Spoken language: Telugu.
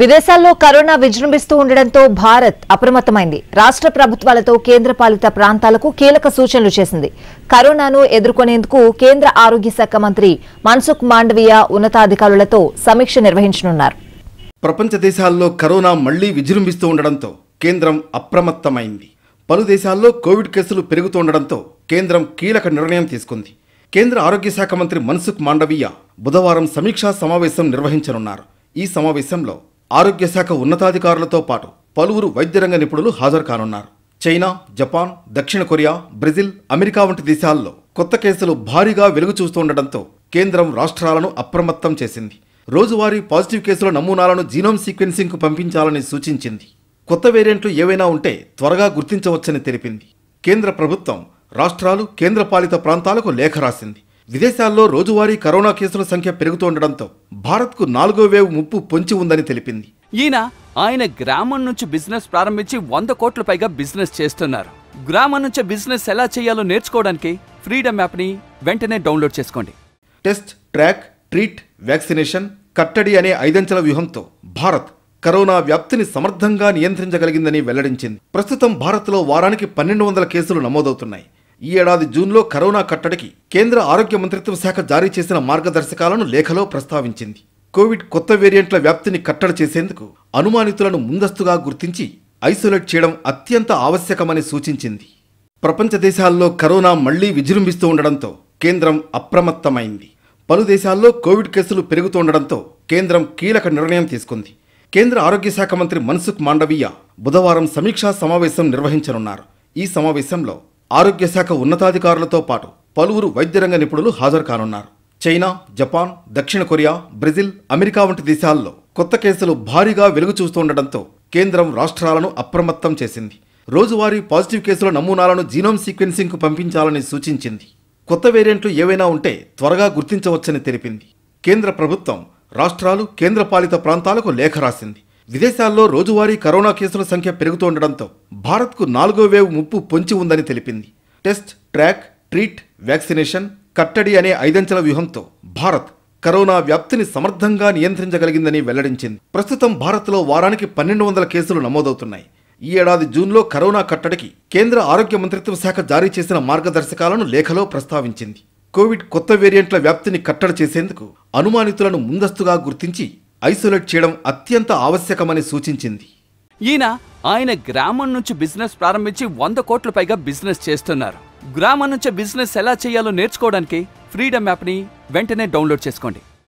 విదేశాల్లో కరోనా విజృంభిస్తూ ఉండడంతో భారత్ అప్రమత్తమైంది రాష్ట్ర ప్రభుత్వాలతో కేంద్ర పాలిత ప్రాంతాలకు కీలక సూచనలు చేసింది కరోనాను ఎదుర్కొనేందుకు కేంద్ర ఆరోగ్య శాఖ మంత్రి మన్సుఖ్ మాండవీయ ఉన్నతాధికారులతో సమీక్ష నిర్వహించనున్నారు ప్రపంచ దేశాల్లో కరోనా మళ్లీ విజృంభిస్తూ ఉండడంతో కేంద్రం అప్రమత్తమైంది పలు దేశాల్లో కోవిడ్ కేసులు పెరుగుతుండడంతో కేంద్రం కీలక నిర్ణయం తీసుకుంది కేంద్ర ఆరోగ్య శాఖ మంత్రి మన్సుఖ్ మాండవీయ బుధవారం సమీక్షా సమావేశం నిర్వహించనున్నారు ఈ సమావేశంలో ఆరోగ్య శాఖ ఉన్నతాధికారులతో పాటు పలువురు వైద్యరంగ నిపుణులు హాజరు కానున్నారు చైనా జపాన్ దక్షిణ కొరియా బ్రెజిల్ అమెరికా వంటి దేశాల్లో కొత్త కేసులు భారీగా వెలుగు చూస్తుండటంతో కేంద్రం రాష్ట్రాలను అప్రమత్తం చేసింది రోజువారీ పాజిటివ్ కేసుల నమూనాలను జీనోమ్ సీక్వెన్సింగ్కు పంపించాలని సూచించింది కొత్త వేరియంట్లు ఏవైనా ఉంటే త్వరగా గుర్తించవచ్చని తెలిపింది కేంద్ర ప్రభుత్వం రాష్ట్రాలు కేంద్రపాలిత ప్రాంతాలకు లేఖ రాసింది విదేశాల్లో రోజువారీ కరోనా కేసుల సంఖ్య పెరుగుతుండడంతో భారత్కు నాలుగో వేవ్ ముప్పు పొంచి ఉందని తెలిపింది ఈయన ఆయన గ్రామం నుంచి బిజినెస్ ప్రారంభించి వంద కోట్ల పైగా బిజినెస్ చేస్తున్నారు గ్రామం నుంచి బిజినెస్ ఎలా చేయాలో నేర్చుకోవడానికి ఫ్రీడమ్ యాప్ని వెంటనే డౌన్లోడ్ చేసుకోండి టెస్ట్ ట్రాక్ ట్రీట్ వ్యాక్సినేషన్ కట్టడి అనే ఐదంచెల వ్యూహంతో భారత్ కరోనా వ్యాప్తిని సమర్థంగా నియంత్రించగలిగిందని వెల్లడించింది ప్రస్తుతం భారత్లో వారానికి పన్నెండు వందల కేసులు నమోదవుతున్నాయి ఈ ఏడాది జూన్లో కరోనా కట్టడికి కేంద్ర ఆరోగ్య మంత్రిత్వ శాఖ జారీ చేసిన మార్గదర్శకాలను లేఖలో ప్రస్తావించింది కోవిడ్ కొత్త వేరియంట్ల వ్యాప్తిని కట్టడి చేసేందుకు అనుమానితులను ముందస్తుగా గుర్తించి ఐసోలేట్ చేయడం అత్యంత ఆవశ్యకమని సూచించింది ప్రపంచ దేశాల్లో కరోనా మళ్లీ విజృంభిస్తూ ఉండడంతో కేంద్రం అప్రమత్తమైంది పలు దేశాల్లో కోవిడ్ కేసులు పెరుగుతుండడంతో కేంద్రం కీలక నిర్ణయం తీసుకుంది కేంద్ర ఆరోగ్య శాఖ మంత్రి మన్సుఖ్ మాండవీయ బుధవారం సమీక్షా సమావేశం నిర్వహించనున్నారు ఈ సమావేశంలో ఆరోగ్య శాఖ ఉన్నతాధికారులతో పాటు పలువురు వైద్యరంగ నిపుణులు హాజరు కానున్నారు చైనా జపాన్ దక్షిణ కొరియా బ్రెజిల్ అమెరికా వంటి దేశాల్లో కొత్త కేసులు భారీగా వెలుగు చూస్తుండటంతో కేంద్రం రాష్ట్రాలను అప్రమత్తం చేసింది రోజువారీ పాజిటివ్ కేసుల నమూనాలను జీనోమ్ సీక్వెన్సింగ్కు పంపించాలని సూచించింది కొత్త వేరియంట్లు ఏవైనా ఉంటే త్వరగా గుర్తించవచ్చని తెలిపింది కేంద్ర ప్రభుత్వం రాష్ట్రాలు కేంద్రపాలిత ప్రాంతాలకు లేఖ రాసింది విదేశాల్లో రోజువారీ కరోనా కేసుల సంఖ్య పెరుగుతుండడంతో భారత్కు నాలుగో వేవ్ ముప్పు పొంచి ఉందని తెలిపింది టెస్ట్ ట్రాక్ ట్రీట్ వ్యాక్సినేషన్ కట్టడి అనే ఐదంచెల వ్యూహంతో భారత్ కరోనా వ్యాప్తిని సమర్థంగా నియంత్రించగలిగిందని వెల్లడించింది ప్రస్తుతం భారత్లో వారానికి పన్నెండు వందల కేసులు నమోదవుతున్నాయి ఈ ఏడాది జూన్లో కరోనా కట్టడికి కేంద్ర ఆరోగ్య మంత్రిత్వ శాఖ జారీ చేసిన మార్గదర్శకాలను లేఖలో ప్రస్తావించింది కోవిడ్ కొత్త వేరియంట్ల వ్యాప్తిని కట్టడి చేసేందుకు అనుమానితులను ముందస్తుగా గుర్తించి ఐసోలేట్ చేయడం అత్యంత ఆవశ్యకమని సూచించింది ఈయన ఆయన గ్రామం నుంచి బిజినెస్ ప్రారంభించి వంద కోట్ల పైగా బిజినెస్ చేస్తున్నారు గ్రామం నుంచి బిజినెస్ ఎలా చేయాలో నేర్చుకోవడానికి ఫ్రీడమ్ యాప్ని వెంటనే డౌన్లోడ్ చేసుకోండి